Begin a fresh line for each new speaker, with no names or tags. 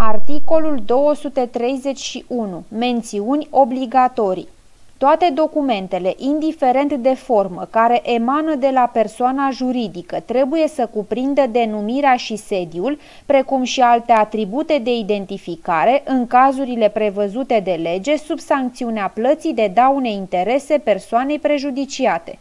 Articolul 231. Mențiuni obligatorii. Toate documentele, indiferent de formă, care emană de la persoana juridică, trebuie să cuprindă denumirea și sediul, precum și alte atribute de identificare, în cazurile prevăzute de lege, sub sancțiunea plății de daune interese persoanei prejudiciate.